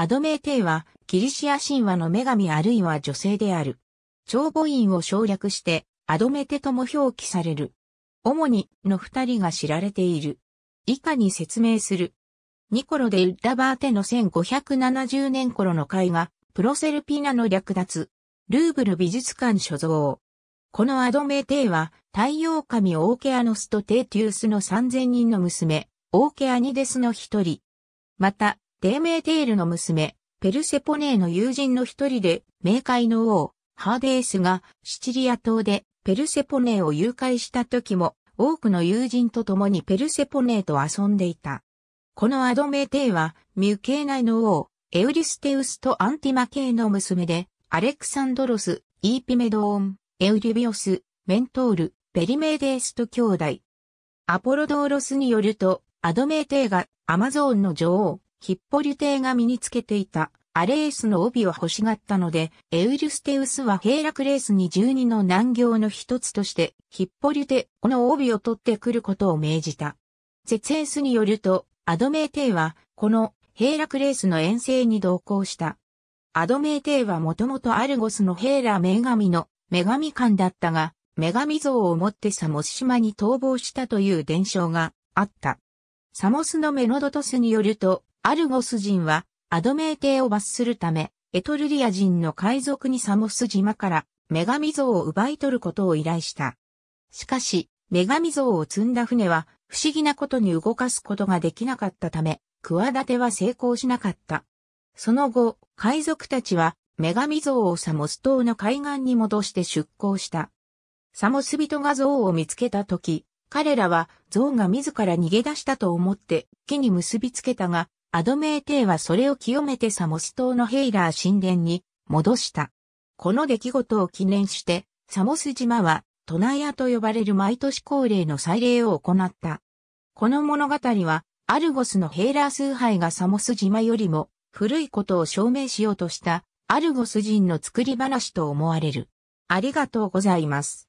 アドメーテイは、キリシア神話の女神あるいは女性である。長母院を省略して、アドメテとも表記される。主に、の二人が知られている。以下に説明する。ニコロデ・ウッダバーテの1570年頃の絵画、プロセルピナの略奪、ルーブル美術館所蔵。このアドメテイは、太陽神オーケアノスとテーティウスの3000人の娘、オーケアニデスの一人。また、メーテールの娘、ペルセポネーの友人の一人で、冥界の王、ハーデースが、シチリア島で、ペルセポネーを誘拐した時も、多くの友人と共にペルセポネーと遊んでいた。このアドメーテーは、ミュ系内の王、エウリステウスとアンティマ系の娘で、アレクサンドロス、イーピメドーン、エウリビオス、メントール、ペリメーデースと兄弟。アポロドーロスによると、アドメーテーがアマゾーンの女王、ヒッポリュイが身につけていたアレースの帯を欲しがったので、エウルステウスはヘイラクレースに12の難行の一つとして、ヒッポリュテ、この帯を取ってくることを命じた。ゼツエンスによると、アドメーテイは、このヘイラクレースの遠征に同行した。アドメーテイはもともとアルゴスのヘイラ女神の女神官だったが、女神像を持ってサモス島に逃亡したという伝承があった。サモスのメノドトスによると、アルゴス人は、アドメー帝を罰するため、エトルリア人の海賊にサモス島から女神像を奪い取ることを依頼した。しかし、女神像を積んだ船は不思議なことに動かすことができなかったため、企ては成功しなかった。その後、海賊たちは女神像をサモス島の海岸に戻して出港した。サモス人が像を見つけた時、彼らは像が自ら逃げ出したと思って木に結びつけたが、アドメーテーはそれを清めてサモス島のヘイラー神殿に戻した。この出来事を記念して、サモス島はトナヤと呼ばれる毎年恒例の祭礼を行った。この物語は、アルゴスのヘイラー崇拝がサモス島よりも古いことを証明しようとしたアルゴス人の作り話と思われる。ありがとうございます。